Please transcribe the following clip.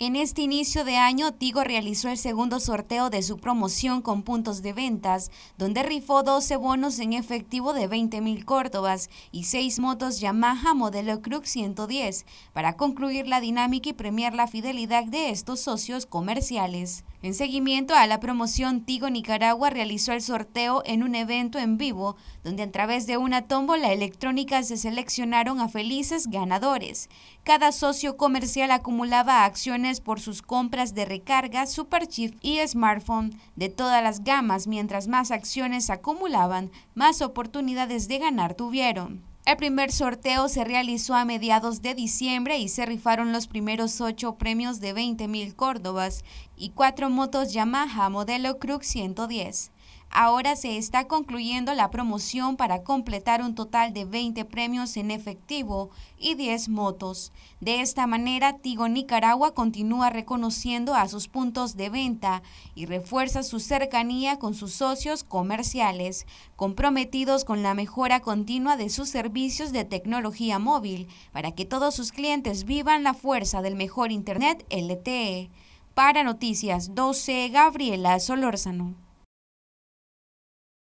En este inicio de año, Tigo realizó el segundo sorteo de su promoción con puntos de ventas, donde rifó 12 bonos en efectivo de 20.000 córdobas y 6 motos Yamaha modelo Crux 110, para concluir la dinámica y premiar la fidelidad de estos socios comerciales. En seguimiento a la promoción Tigo Nicaragua realizó el sorteo en un evento en vivo donde a través de una tómbola electrónica se seleccionaron a felices ganadores. Cada socio comercial acumulaba acciones por sus compras de recarga, superchip y smartphone de todas las gamas. Mientras más acciones acumulaban, más oportunidades de ganar tuvieron. El primer sorteo se realizó a mediados de diciembre y se rifaron los primeros ocho premios de 20.000 córdobas y cuatro motos Yamaha modelo Crux 110. Ahora se está concluyendo la promoción para completar un total de 20 premios en efectivo y 10 motos. De esta manera, Tigo Nicaragua continúa reconociendo a sus puntos de venta y refuerza su cercanía con sus socios comerciales, comprometidos con la mejora continua de sus servicios de tecnología móvil para que todos sus clientes vivan la fuerza del mejor Internet LTE. Para Noticias 12, Gabriela Solórzano.